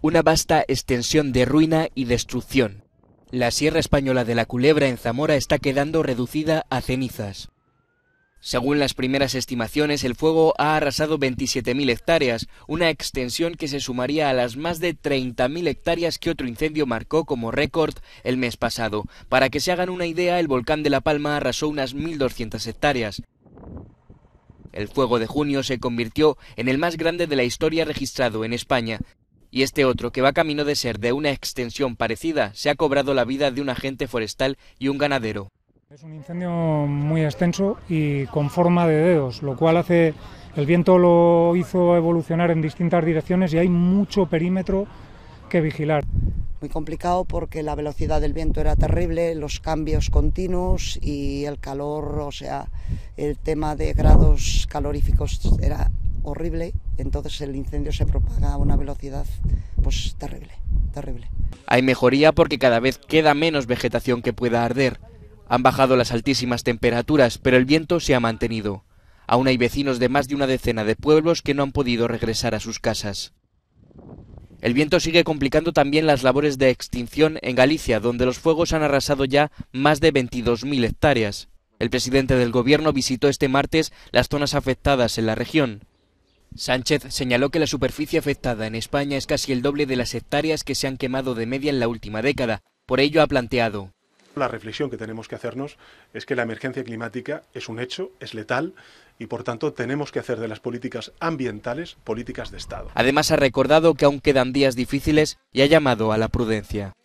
una vasta extensión de ruina y destrucción. La Sierra Española de la Culebra en Zamora está quedando reducida a cenizas. Según las primeras estimaciones, el fuego ha arrasado 27.000 hectáreas, una extensión que se sumaría a las más de 30.000 hectáreas que otro incendio marcó como récord el mes pasado. Para que se hagan una idea, el volcán de La Palma arrasó unas 1.200 hectáreas. El fuego de junio se convirtió en el más grande de la historia registrado en España, y este otro, que va camino de ser de una extensión parecida, se ha cobrado la vida de un agente forestal y un ganadero. Es un incendio muy extenso y con forma de dedos, lo cual hace, el viento lo hizo evolucionar en distintas direcciones y hay mucho perímetro que vigilar. Muy complicado porque la velocidad del viento era terrible, los cambios continuos y el calor, o sea, el tema de grados caloríficos era horrible entonces el incendio se propaga a una velocidad pues terrible, terrible. Hay mejoría porque cada vez queda menos vegetación que pueda arder. Han bajado las altísimas temperaturas, pero el viento se ha mantenido. Aún hay vecinos de más de una decena de pueblos que no han podido regresar a sus casas. El viento sigue complicando también las labores de extinción en Galicia, donde los fuegos han arrasado ya más de 22.000 hectáreas. El presidente del gobierno visitó este martes las zonas afectadas en la región. Sánchez señaló que la superficie afectada en España es casi el doble de las hectáreas que se han quemado de media en la última década. Por ello ha planteado. La reflexión que tenemos que hacernos es que la emergencia climática es un hecho, es letal y por tanto tenemos que hacer de las políticas ambientales políticas de Estado. Además ha recordado que aún quedan días difíciles y ha llamado a la prudencia.